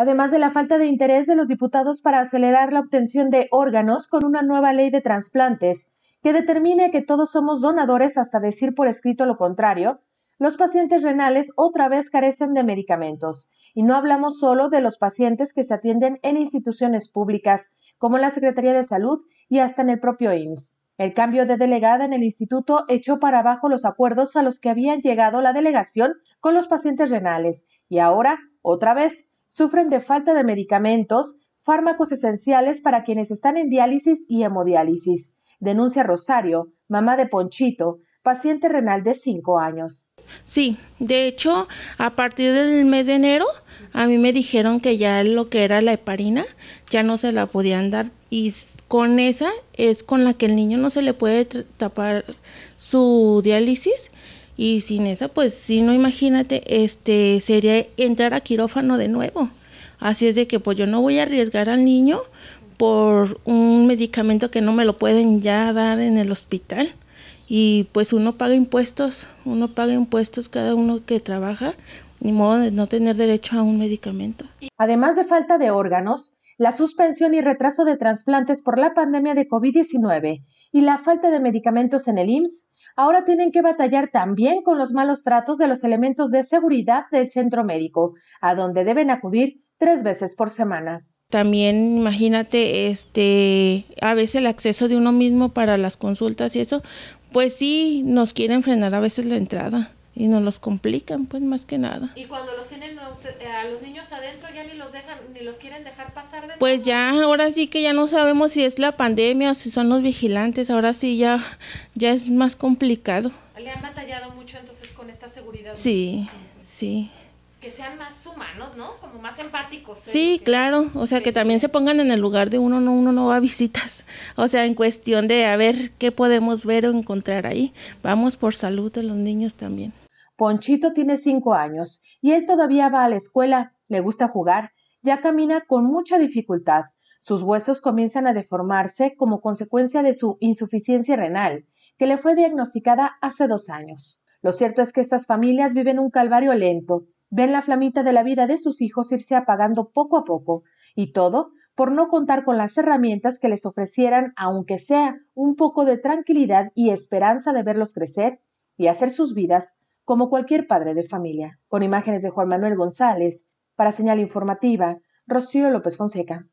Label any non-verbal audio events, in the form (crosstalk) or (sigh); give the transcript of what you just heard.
además de la falta de interés de los diputados para acelerar la obtención de órganos con una nueva ley de trasplantes que determine que todos somos donadores hasta decir por escrito lo contrario, los pacientes renales otra vez carecen de medicamentos. Y no hablamos solo de los pacientes que se atienden en instituciones públicas, como la Secretaría de Salud y hasta en el propio IMSS. El cambio de delegada en el instituto echó para abajo los acuerdos a los que habían llegado la delegación con los pacientes renales y ahora, otra vez, sufren de falta de medicamentos, fármacos esenciales para quienes están en diálisis y hemodiálisis. Denuncia Rosario, mamá de Ponchito, paciente renal de 5 años. Sí, de hecho, a partir del mes de enero, a mí me dijeron que ya lo que era la heparina ya no se la podían dar y con esa es con la que el niño no se le puede tapar su diálisis y sin esa, pues si no, imagínate, este, sería entrar a quirófano de nuevo. Así es de que pues yo no voy a arriesgar al niño por un medicamento que no me lo pueden ya dar en el hospital. Y pues uno paga impuestos, uno paga impuestos cada uno que trabaja, ni modo de no tener derecho a un medicamento. Además de falta de órganos, la suspensión y retraso de trasplantes por la pandemia de COVID-19 y la falta de medicamentos en el IMSS ahora tienen que batallar también con los malos tratos de los elementos de seguridad del centro médico, a donde deben acudir tres veces por semana. También imagínate, este, a veces el acceso de uno mismo para las consultas y eso, pues sí, nos quieren frenar a veces la entrada y nos los complican, pues más que nada. ¿Y cuando los tienen a, eh, los niños adentro ya ni los dejan, ni los quieren dejar pasar? pues ya, ahora sí que ya no sabemos si es la pandemia o si son los vigilantes, ahora sí ya, ya es más complicado. ¿Le han batallado mucho entonces con esta seguridad? Sí, sí que sean más humanos, ¿no? Como más empáticos. ¿eh? ¿sí? claro, o sea, que también se pongan en el lugar de uno, no, uno no va a visitas, (laughs) o sea, en cuestión de a ver qué podemos ver o encontrar ahí. Vamos por salud de los niños también. Ponchito tiene cinco años y él todavía va a la escuela, le gusta jugar, ya camina con mucha dificultad. Sus huesos comienzan a deformarse como consecuencia de su insuficiencia renal, que le fue diagnosticada hace dos años. Lo cierto es que estas familias viven un calvario lento, Ven la flamita de la vida de sus hijos irse apagando poco a poco, y todo por no contar con las herramientas que les ofrecieran, aunque sea un poco de tranquilidad y esperanza de verlos crecer y hacer sus vidas como cualquier padre de familia. Con imágenes de Juan Manuel González, para Señal Informativa, Rocío López Fonseca.